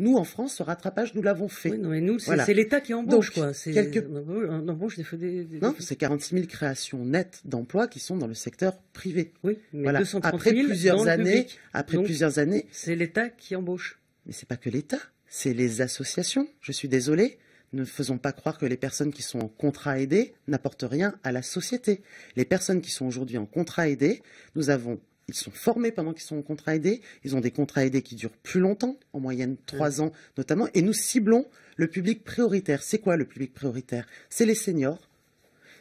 Nous, en France, ce rattrapage, nous l'avons fait. Oui, non, nous, c'est l'État qui embauche, quoi. On bah embauche des, Non, c'est 46 000 créations nettes d'emplois qui sont dans le secteur privé. Oui, mais après plusieurs années, Après plusieurs années... C'est l'État qui embauche. Mais c'est pas que l'État, c'est les associations. Je suis désolée ne faisons pas croire que les personnes qui sont en contrat aidé n'apportent rien à la société. Les personnes qui sont aujourd'hui en contrat aidé, nous avons ils sont formés pendant qu'ils sont en contrat aidé. Ils ont des contrats aidés qui durent plus longtemps, en moyenne trois ans notamment. Et nous ciblons le public prioritaire. C'est quoi le public prioritaire C'est les seniors,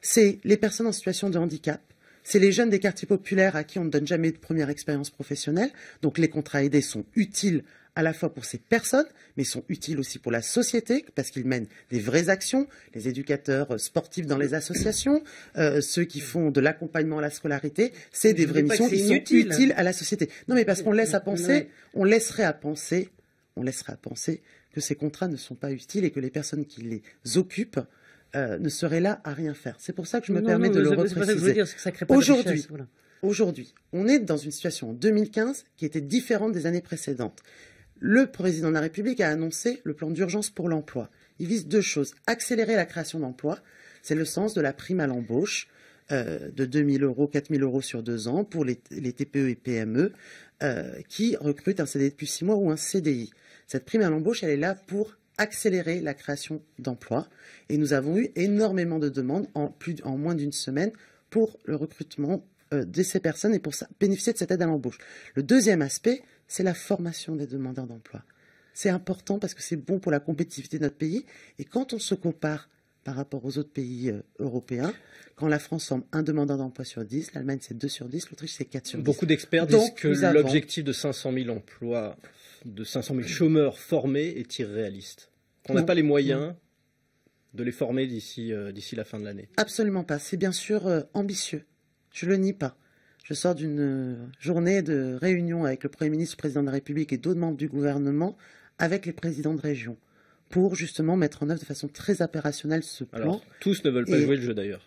c'est les personnes en situation de handicap, c'est les jeunes des quartiers populaires à qui on ne donne jamais de première expérience professionnelle. Donc les contrats aidés sont utiles à la fois pour ces personnes, mais sont utiles aussi pour la société, parce qu'ils mènent des vraies actions, les éducateurs euh, sportifs dans les associations, euh, ceux qui font de l'accompagnement à la scolarité, c'est des vraies missions, qui sont utiles à la société. Non, mais parce qu'on laisse à penser, on laisserait à penser, on laisserait à penser que ces contrats ne sont pas utiles et que les personnes qui les occupent euh, ne seraient là à rien faire. C'est pour ça que je me permets de le repréciser. Aujourd'hui, aujourd'hui, on est dans une situation en 2015 qui était différente des années précédentes. Le président de la République a annoncé le plan d'urgence pour l'emploi. Il vise deux choses. Accélérer la création d'emplois, c'est le sens de la prime à l'embauche euh, de 2 000 euros, 4 000 euros sur deux ans pour les, TPE et PME euh, qui recrutent un CDI depuis six mois ou un CDI. Cette prime à l'embauche, elle est là pour accélérer la création d'emplois. Et nous avons eu énormément de demandes en, moins d'une semaine pour le recrutement euh, de ces personnes et pour bénéficier de cette aide à l'embauche. Le deuxième aspect, c'est la formation des demandeurs d'emploi. C'est important parce que c'est bon pour la compétitivité de notre pays. Et quand on se compare par rapport aux autres pays euh, européens. Quand la France forme un demandeur d'emploi sur 10, l'Allemagne c'est 2 sur 10, l'Autriche c'est 4 sur 10. Beaucoup d'experts disent que l'objectif de 500 000 emplois, de 500 000 chômeurs formés est irréaliste. Qu'on n'a pas les moyens de les former euh, d'ici la fin de l'année. Absolument pas. C'est bien sûr euh, ambitieux. Je le nie pas. Je sors d'une euh, journée de réunion avec le Premier ministre, le Président de la République et d'autres membres du gouvernement, avec les présidents de région, pour justement mettre en œuvre de façon très opérationnelle ce plan. tous ne veulent pas jouer le jeu d'ailleurs.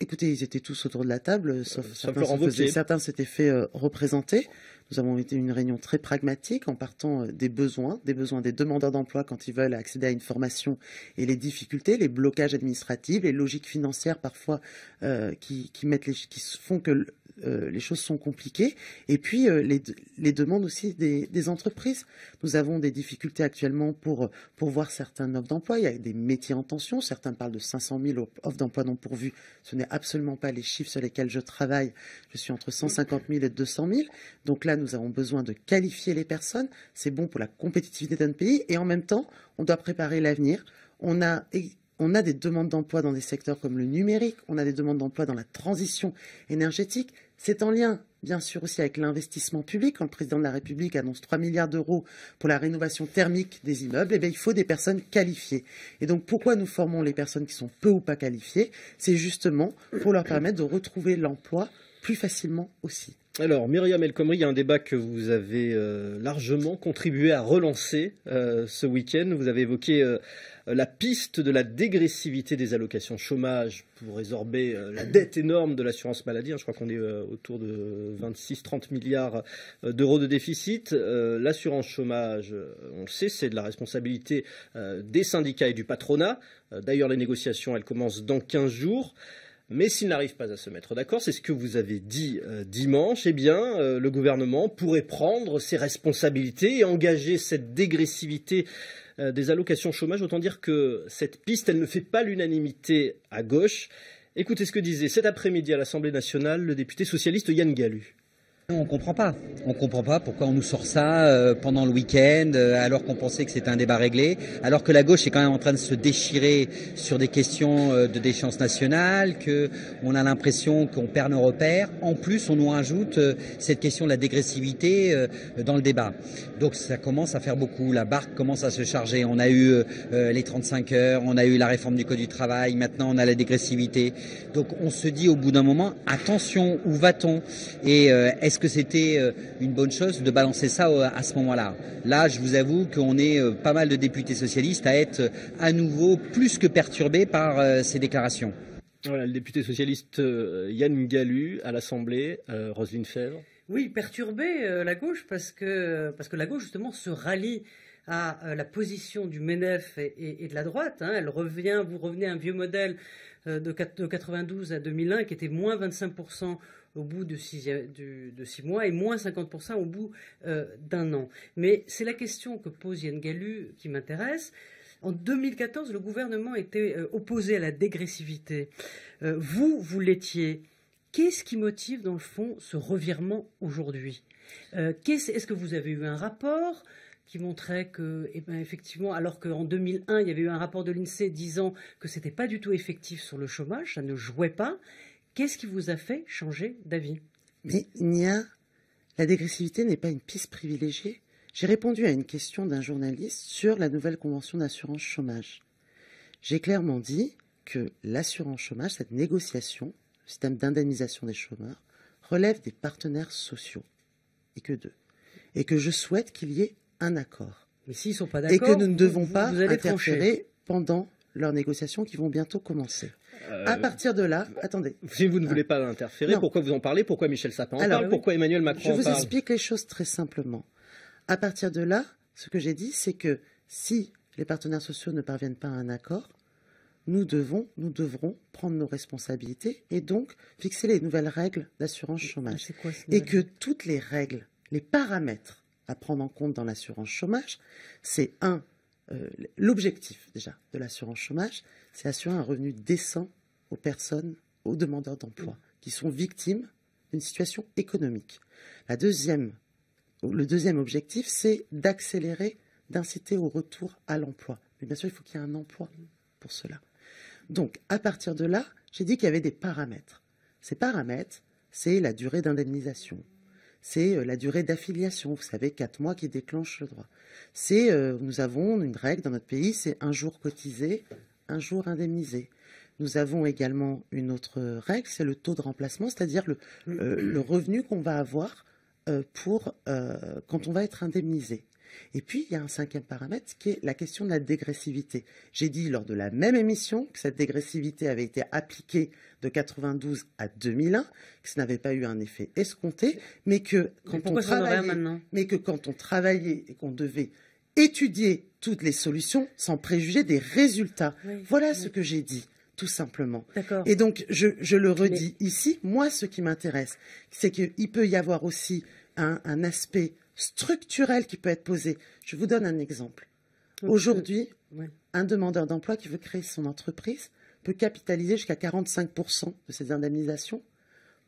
Écoutez, ils étaient tous autour de la table, sauf, euh, certains, s'étaient fait euh, représenter. Nous avons été une réunion très pragmatique en partant euh, des besoins, des besoins des demandeurs d'emploi quand ils veulent accéder à une formation et les difficultés, les blocages administratifs, les logiques financières parfois euh, qui, mettent les, qui font que euh, les choses sont compliquées. Et puis les, demandes aussi des, entreprises. Nous avons des difficultés actuellement pour, voir certains offres d'emploi. Il y a des métiers en tension. Certains parlent de 500 000 offres d'emploi non pourvues. Ce n'est absolument pas les chiffres sur lesquels je travaille. Je suis entre 150 000 et 200 000. Donc nous avons besoin de qualifier les personnes. C'est bon pour la compétitivité d'un pays et en même temps, on doit préparer l'avenir. On a des demandes d'emploi dans des secteurs comme le numérique, on a des demandes d'emploi dans la transition énergétique. C'est en lien, bien sûr, aussi avec l'investissement public. Quand le président de la République annonce 3 milliards d'euros pour la rénovation thermique des immeubles, eh il faut des personnes qualifiées. Et donc, pourquoi nous formons les personnes qui sont peu ou pas qualifiées C'est justement pour leur permettre de retrouver l'emploi plus facilement aussi. Alors, Myriam El Khomri, il y a un débat que vous avez euh, largement contribué à relancer euh, ce week-end. Vous avez évoqué euh, la piste de la dégressivité des allocations chômage pour résorber la dette énorme de l'assurance maladie. je crois qu'on est autour de 26-30 milliards d'euros de déficit. L'assurance chômage, on le sait, c'est de la responsabilité des syndicats et du patronat. D'ailleurs, les négociations, elles commencent dans 15 jours. Mais s'ils n'arrivent pas à se mettre d'accord, c'est ce que vous avez dit euh, dimanche, eh bien, euh, le gouvernement pourrait prendre ses responsabilités et engager cette dégressivité euh, des allocations chômage. Autant dire que cette piste, elle ne fait pas l'unanimité à gauche. Écoutez ce que disait cet après-midi à l'Assemblée nationale le député socialiste Yann Gallu. On comprend pas. On comprend pas pourquoi on nous sort ça euh, pendant le week-end, euh, alors qu'on pensait que c'était un débat réglé, alors que la gauche est quand même en train de se déchirer sur des questions euh, de déchéance nationale, qu'on a l'impression qu'on perd nos repères. En plus, on nous rajoute cette question de la dégressivité dans le débat. Donc ça commence à faire beaucoup. La barque commence à se charger. On a eu les 35 heures, on a eu la réforme du code du travail. Maintenant, on a la dégressivité. Donc on se dit au bout d'un moment, attention, où va-t-on que c'était euh, une bonne chose de balancer ça euh, à ce moment-là Là, je vous avoue qu'on est euh, pas mal de députés socialistes à être à nouveau plus que perturbés par ces déclarations. Voilà, le député socialiste Yann Gallu à l'Assemblée, Roselyne Fèvre. Oui, perturbé la gauche parce que, la gauche, justement, se rallie à la position du MENEF et, de la droite. Hein. Elle revient, vous revenez à un vieux modèle de 92 à 2001 qui était moins 25 au bout euh, de six, mois et moins 50% au bout euh, d'un an. Mais c'est la question que pose Yann Gallu qui m'intéresse. En 2014, le gouvernement était euh, opposé à la dégressivité. vous, vous l'étiez. Qu'est-ce qui motive, dans le fond, ce revirement aujourd'hui Est-ce que vous avez eu un rapport qui montrait que, eh ben, effectivement, alors qu'en 2001, il y avait eu un rapport de l'INSEE disant que ce n'était pas du tout effectif sur le chômage, ça ne jouait pas, Qu'est-ce qui vous a fait changer d'avis Mais a la dégressivité n'est pas une piste privilégiée. J'ai répondu à une question d'un journaliste sur la nouvelle convention d'assurance chômage. J'ai clairement dit que l'assurance chômage, cette négociation, le système d'indemnisation des chômeurs, relève des partenaires sociaux et que d'eux. Et que je souhaite qu'il y ait un accord. Mais s'ils sont pas d'accord, et que nous ne devons pas vous pendant leurs négociations qui vont bientôt commencer à euh, partir de là, attendez. Si vous ne voulez pas interférer, pourquoi vous en parlez Pourquoi Michel Sapin en Pourquoi Emmanuel Macron en parle Je vous explique les choses très simplement. À partir de là, ce que j'ai dit, c'est que si les partenaires sociaux ne parviennent pas à un accord, nous devons, nous devrons prendre nos responsabilités et donc fixer les nouvelles règles d'assurance chômage. et que toutes les règles, les paramètres à prendre en compte dans l'assurance chômage, c'est un, euh, l'objectif déjà de l'assurance chômage, c'est assurer un revenu décent aux personnes, aux demandeurs d'emploi, qui sont victimes d'une situation économique. le deuxième objectif, c'est d'accélérer, d'inciter au retour à l'emploi. Mais bien sûr, il faut qu'il y ait un emploi pour cela. Donc, à partir de là, j'ai dit qu'il y avait des paramètres. Ces paramètres, c'est la durée d'indemnisation, c'est euh, la durée d'affiliation, vous savez, quatre mois qui déclenchent le droit. Euh, nous avons une règle dans notre pays, c'est un jour cotisé, un jour indemnisé. Nous avons également une autre règle, c'est le taux de remplacement, c'est-à-dire le, euh, revenu qu'on va avoir quand on va être indemnisé. Et puis, il y a un cinquième paramètre qui est la question de la dégressivité. J'ai dit lors de la même émission que cette dégressivité avait été appliquée de 92 à 2001, que ça n'avait pas eu un effet escompté, mais que quand, on, travaillait, et qu'on devait étudier toutes les solutions sans préjuger des résultats. voilà ce que j'ai dit tout simplement. Et donc, je, le redis ici, moi, ce qui m'intéresse, c'est qu'il peut y avoir aussi un aspect structurelle qui peut être posée. Je vous donne un exemple. Aujourd'hui, un demandeur d'emploi qui veut créer son entreprise peut capitaliser jusqu'à 45% de ses indemnisations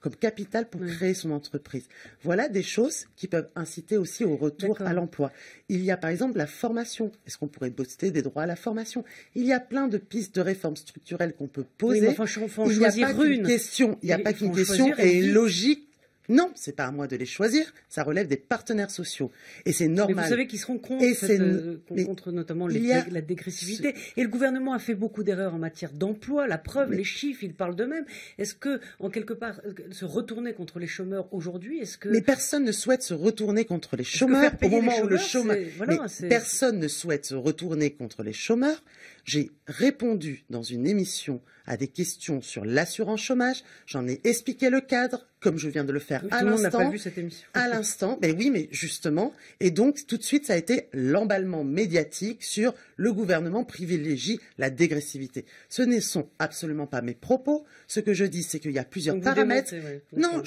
comme capital pour créer son entreprise. Voilà des choses qui peuvent inciter aussi au retour à l'emploi. Il y a par exemple la formation. Est-ce qu'on pourrait booster des droits à la formation Il y a plein de pistes de réformes structurelles qu'on peut poser. il n'y a pas qu'une question, a pas et logique non, c'est pas à moi de les choisir, ça relève des partenaires sociaux. Et c'est normal. Mais vous savez qu'ils seront contre, euh, contre notamment la dégressivité. Et le gouvernement a fait beaucoup d'erreurs en matière d'emploi, la preuve, les chiffres, ils parlent d'eux-mêmes. Est-ce que, en quelque part, euh, se retourner contre les chômeurs aujourd'hui, est-ce que... Mais personne ne souhaite se retourner contre les chômeurs au moment où le chômeur... mais personne ne souhaite se retourner contre les chômeurs. J'ai répondu dans une émission à des questions sur l'assurance chômage. J'en ai expliqué le cadre, comme je viens de le faire à l'instant. pas vu cette émission. À l'instant, mais ben oui, mais justement. Et donc, tout de suite, ça a été l'emballement médiatique sur le gouvernement privilégie la dégressivité. Ce ne sont absolument pas mes propos. Ce que je dis, c'est qu'il y a plusieurs paramètres. non,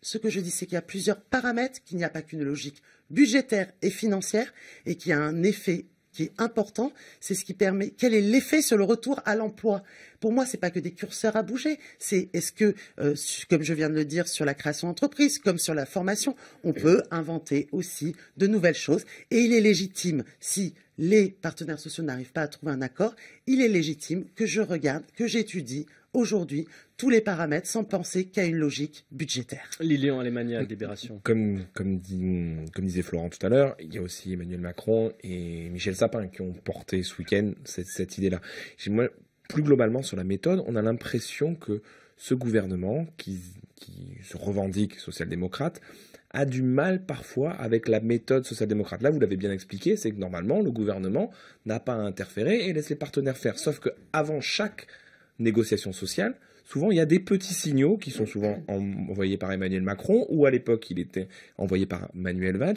ce que je dis, c'est qu'il y a plusieurs paramètres, qu'il n'y a pas qu'une logique budgétaire et financière, et qu'il y a un effet qui est important, c'est ce qui permet, quel est l'effet sur le retour à l'emploi. Pour moi, ce n'est pas que des curseurs à bouger, c'est est-ce que, euh, comme je viens de le dire sur la création d'entreprise, comme sur la formation, on peut inventer aussi de nouvelles choses. Et il est légitime, si les partenaires sociaux n'arrivent pas à trouver un accord, il est légitime que je regarde, que j'étudie aujourd'hui tous les paramètres sans penser qu'à une logique budgétaire. Lilian Alemania, Libération. Comme, comme, dit, disait Florent tout à l'heure, il y a aussi Emmanuel Macron et Michel Sapin qui ont porté ce week-end cette, idée-là. Moi, plus globalement sur la méthode, on a l'impression que ce gouvernement, qui, se revendique social-démocrate, a du mal parfois avec la méthode social-démocrate. Là, vous l'avez bien expliqué, c'est que normalement, le gouvernement n'a pas à interférer et laisse les partenaires faire. Sauf que avant chaque négociation sociale souvent il y a des petits signaux qui sont souvent envoyés par Emmanuel Macron, ou à l'époque il était envoyé par Manuel Valls,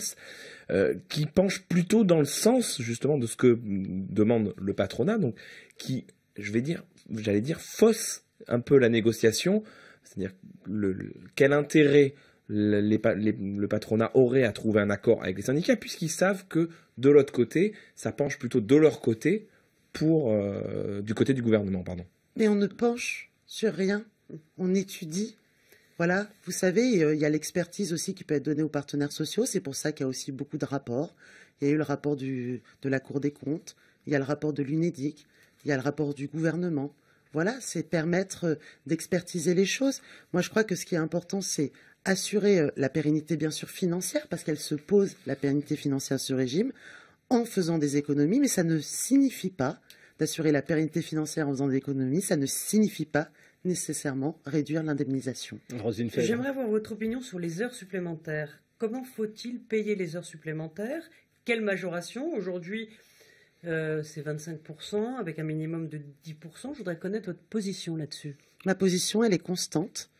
euh, qui penchent plutôt dans le sens justement de ce que demande le patronat, donc qui, je vais dire, j'allais dire, fausse un peu la négociation, c'est-à-dire le, quel intérêt le patronat aurait à trouver un accord avec les syndicats, puisqu'ils savent que de l'autre côté, ça penche plutôt de leur côté pour euh, du côté du gouvernement, pardon mais on ne penche sur rien, on étudie. Voilà, vous savez, euh, il y a l'expertise aussi qui peut être donnée aux partenaires sociaux, c'est pour ça qu'il y a aussi beaucoup de rapports. Il y a eu le rapport de la Cour des comptes, il y a le rapport de l'UNEDIC, il y a le rapport du gouvernement. Voilà, c'est permettre euh, d'expertiser les choses. Moi, je crois que ce qui est important, c'est assurer euh, la pérennité, bien sûr, financière, parce qu'elle se pose, la pérennité financière sur ce régime, en faisant des économies, mais ça ne signifie pas Assurer la pérennité financière en faisant des économies, ça ne signifie pas nécessairement réduire l'indemnisation. J'aimerais avoir votre opinion sur les heures supplémentaires. Comment faut-il payer les heures supplémentaires Quelle majoration Aujourd'hui, euh, c'est 25%, avec un minimum de 10%. Je voudrais connaître votre position là-dessus. Ma position, elle est constante.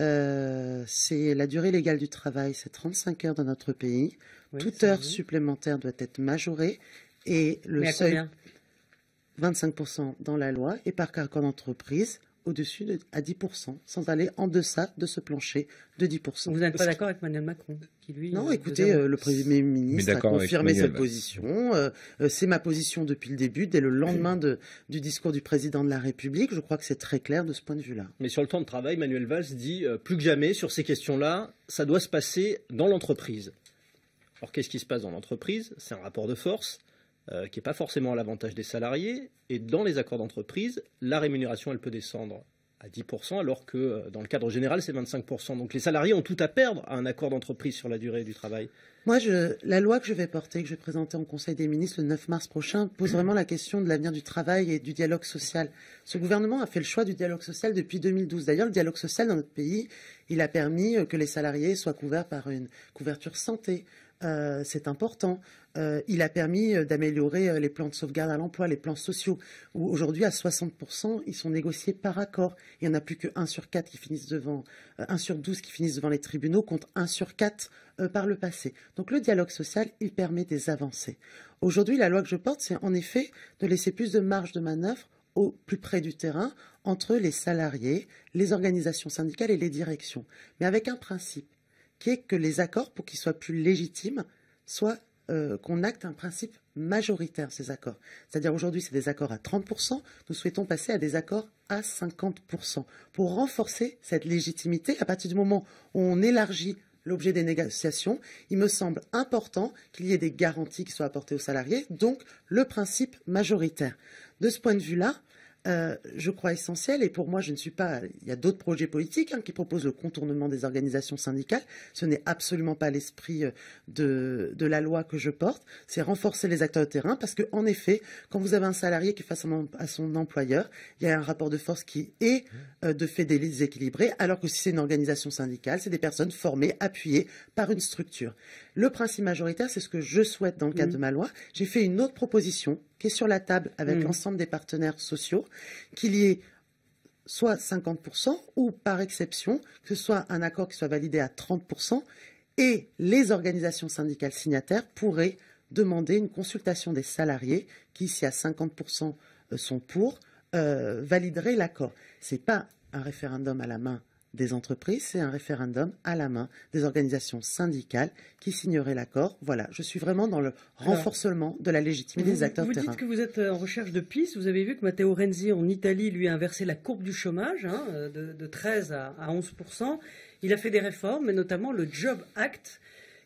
Euh, c'est la durée légale du travail, c'est 35 heures dans notre pays. Toute heure supplémentaire doit être majorée. Et le seuil, 25% dans la loi et par cas d'entreprise au-dessus de, à 10%, sans aller en deçà de ce plancher de 10%. Vous n'êtes pas d'accord avec Emmanuel Macron qui lui, Non, euh, écoutez, euh, le Premier ministre a confirmé cette position. Euh, c'est ma position depuis le début, dès le lendemain du discours du Président de la République. Je crois que c'est très clair de ce point de vue-là. Mais sur le temps de travail, Manuel Valls dit, plus que jamais, sur ces questions-là, ça doit se passer dans l'entreprise. Alors qu'est-ce qui se passe dans l'entreprise C'est un rapport de force euh, qui n'est pas forcément à l'avantage des salariés. Et dans les accords d'entreprise, la rémunération, elle peut descendre à 10%, alors que euh, dans le cadre général, c'est 25%. Donc les salariés ont tout à perdre à un accord d'entreprise sur la durée du travail. Moi, la loi que je vais porter, que je vais présenter au Conseil des ministres le 9 mars prochain, pose mmh. vraiment la question de l'avenir du travail et du dialogue social. Ce gouvernement a fait le choix du dialogue social depuis 2012. D'ailleurs, le dialogue social dans notre pays, il a permis euh, que les salariés soient couverts par une couverture santé, euh, c'est important. Euh, il a permis euh, d'améliorer les plans de sauvegarde à l'emploi, les plans sociaux, où aujourd'hui à 60%, ils sont négociés par accord. Il n'y en a plus que 1 sur 4 qui finissent devant, 12 qui finissent devant les tribunaux, contre 1 sur 4 par le passé. Donc le dialogue social, il permet des avancées. Aujourd'hui, la loi que je porte, c'est en effet de laisser plus de marge de manœuvre au plus près du terrain entre les salariés, les organisations syndicales et les directions, mais avec un principe qui est que les accords, pour qu'ils soient plus légitimes, soient euh, qu'on acte un principe majoritaire, ces accords. C'est-à-dire aujourd'hui, c'est des accords à 30%, nous souhaitons passer à des accords à 50%, pour renforcer cette légitimité. À partir du moment où on élargit l'objet des négociations, il me semble important qu'il y ait des garanties qui soient apportées aux salariés, donc le principe majoritaire. De ce point de vue-là, euh, je crois essentiel, et pour moi, je ne suis pas. Il y a d'autres projets politiques hein, qui proposent le contournement des organisations syndicales. Ce n'est absolument pas l'esprit euh, de, la loi que je porte. C'est renforcer les acteurs de terrain, parce que en effet, quand vous avez un salarié qui fait face à son employeur, il y a un rapport de force qui est euh, de fait déséquilibré, alors que si c'est une organisation syndicale, c'est des personnes formées, appuyées par une structure. Le principe majoritaire, c'est ce que je souhaite dans le cadre mm. de ma loi. J'ai fait une autre proposition qui est sur la table avec mm. l'ensemble des partenaires sociaux, qu'il y ait soit 50% ou par exception, que ce soit un accord qui soit validé à 30% et les organisations syndicales signataires pourraient demander une consultation des salariés qui, si à 50% euh, sont pour, euh, valideraient l'accord. Ce n'est pas un référendum à la main des entreprises, c'est un référendum à la main des organisations syndicales qui signeraient l'accord. Voilà, je suis vraiment dans le renforcement de la légitimité des acteurs vous terrain. dites que vous êtes en recherche de pistes. Vous avez vu que Matteo Renzi en Italie lui a inversé la courbe du chômage hein, de, 13 à, 11 Il a fait des réformes, mais notamment le Job Act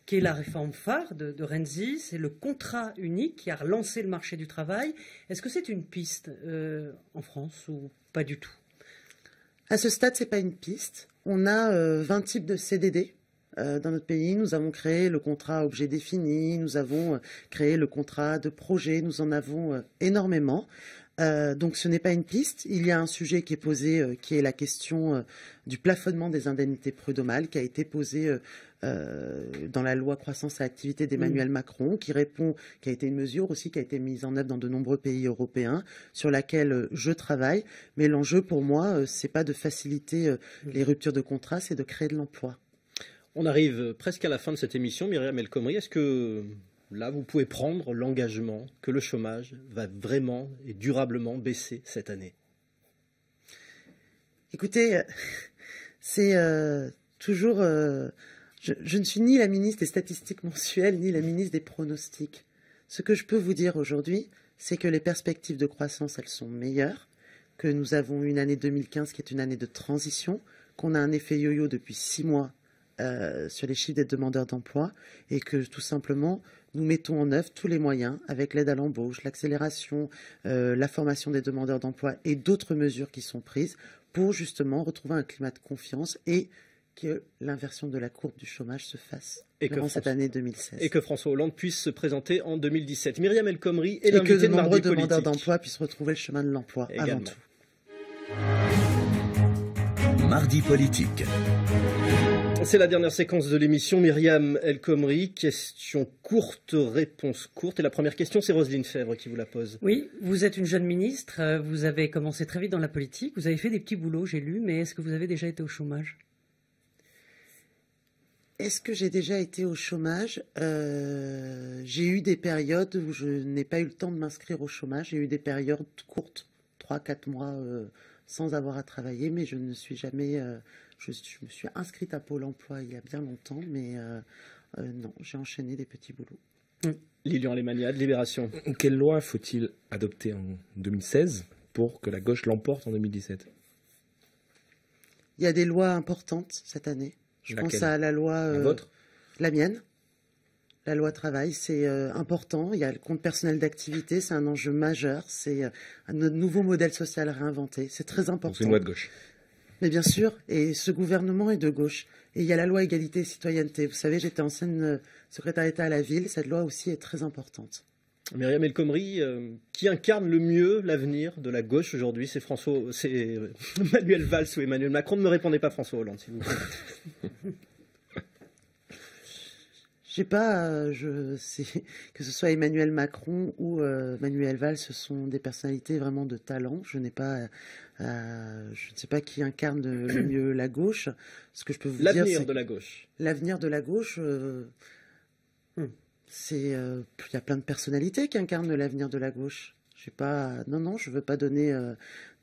qui est la réforme phare de, Renzi, c'est le contrat unique qui a relancé le marché du travail. Est-ce que c'est une piste euh, en France ou pas du tout à ce stade, ce n'est pas une piste. On a 20 euh, types de CDD euh, dans notre pays. Nous avons créé le contrat objet défini, nous avons euh, créé le contrat de projet, nous en avons énormément. donc ce n'est pas une piste. Il y a un sujet qui est posé, qui est la question du plafonnement des indemnités prud'homales, qui a été posé euh, dans la loi croissance et activité d'Emmanuel mm. Macron, qui répond, qui a été une mesure aussi qui a été mise en œuvre dans de nombreux pays européens, sur laquelle euh, je travaille. Mais l'enjeu pour moi, euh, c'est pas de faciliter mm. les ruptures de contrats c'est de créer de l'emploi. On arrive presque à la fin de cette émission, Myriam El Khomri. Est-ce que là, vous pouvez prendre l'engagement que le chômage va vraiment et durablement baisser cette année Écoutez, c'est toujours je, ne suis ni la ministre des statistiques mensuelles, ni la ministre des pronostics. Ce que je peux vous dire aujourd'hui, c'est que les perspectives de croissance, elles sont meilleures, que nous avons une année 2015 qui est une année de transition, qu'on a un effet yo-yo depuis six mois euh, sur les chiffres des demandeurs d'emploi et que tout simplement nous mettons en œuvre tous les moyens avec l'aide à l'embauche, l'accélération, euh, la formation des demandeurs d'emploi et d'autres mesures qui sont prises pour justement retrouver un climat de confiance et que l'inversion de la courbe du chômage se fasse et cette année 2016. Et que François Hollande puisse se présenter en 2017. Myriam El Khomri est l'invité de, de nombreux demandeurs d'emploi puissent retrouver le chemin de l'emploi avant tout. Mardi politique. C'est la dernière séquence de l'émission. Myriam El Khomri, question courte, réponse courte. Et la première question, c'est Roselyne Fèvre qui vous la pose. Oui, vous êtes une jeune ministre, vous avez commencé très vite dans la politique, vous avez fait des petits boulots, j'ai lu, mais est-ce que vous avez déjà été au chômage est-ce que j'ai déjà été au chômage euh, J'ai eu des périodes où je n'ai pas eu le temps de m'inscrire au chômage. J'ai eu des périodes courtes, 3-4 mois euh, sans avoir à travailler, mais je ne suis jamais... Euh, je, me suis inscrite à Pôle Emploi il y a bien longtemps, mais non, j'ai enchaîné des petits boulots. Hum. Lilian Lémania Libération. Quelle loi faut-il adopter en 2016 pour que la gauche l'emporte en 2017 Il y a des lois importantes cette année. Je pense à la loi. Euh, la mienne. La loi travail, c'est euh, important. Il y a le compte personnel d'activité, c'est un enjeu majeur. C'est euh, notre un nouveau modèle social réinventé. C'est très important. C'est une loi de gauche. Mais bien sûr, et ce gouvernement est de gauche. Et il y a la loi égalité et citoyenneté. Vous savez, j'étais ancienne secrétaire d'État à la ville. Cette loi aussi est très importante. Myriam El euh, qui incarne le mieux l'avenir de la gauche aujourd'hui C'est François, c'est euh, Manuel Valls ou Emmanuel Macron. Ne me répondez pas François Hollande, s'il vous plaît. Euh, je sais pas, que ce soit Emmanuel Macron ou Manuel Valls, ce sont des personnalités vraiment de talent. Je n'ai pas, je ne sais pas qui incarne le mieux la gauche. Ce que je peux vous dire, l'avenir de la gauche. L'avenir de la gauche. Hmm c'est euh, il y a plein de personnalités qui incarnent l'avenir de la gauche. Je sais non non, je veux pas donner euh,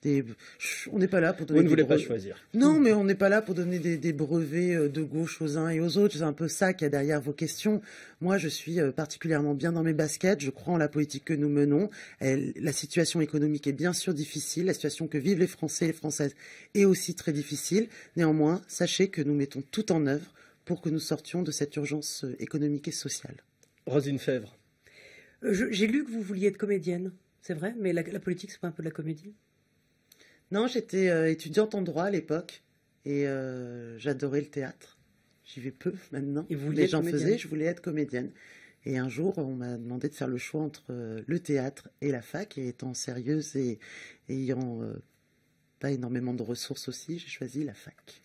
des. On n'est pas là pour donner. Vous Non, mais on n'est pas là pour donner des, brevets euh, de gauche aux uns et aux autres. C'est un peu ça qu'il y a derrière vos questions. Moi, je suis particulièrement bien dans mes baskets. Je crois en la politique que nous menons. la situation économique est bien sûr difficile. La situation que vivent les Français et les Françaises est aussi très difficile. Néanmoins, sachez que nous mettons tout en œuvre pour que nous sortions de cette urgence économique et sociale. Rosine Fèvre. Euh, j'ai lu que vous vouliez être comédienne, c'est vrai, mais la, politique, c'est pas un peu de la comédie Non, j'étais euh, étudiante en droit à l'époque et euh, j'adorais le théâtre. J'y vais peu maintenant. Et j'en Les je voulais être comédienne. Et un jour, on m'a demandé de faire le choix entre le théâtre et la fac. Et étant sérieuse et ayant pas énormément de ressources aussi, j'ai choisi la fac.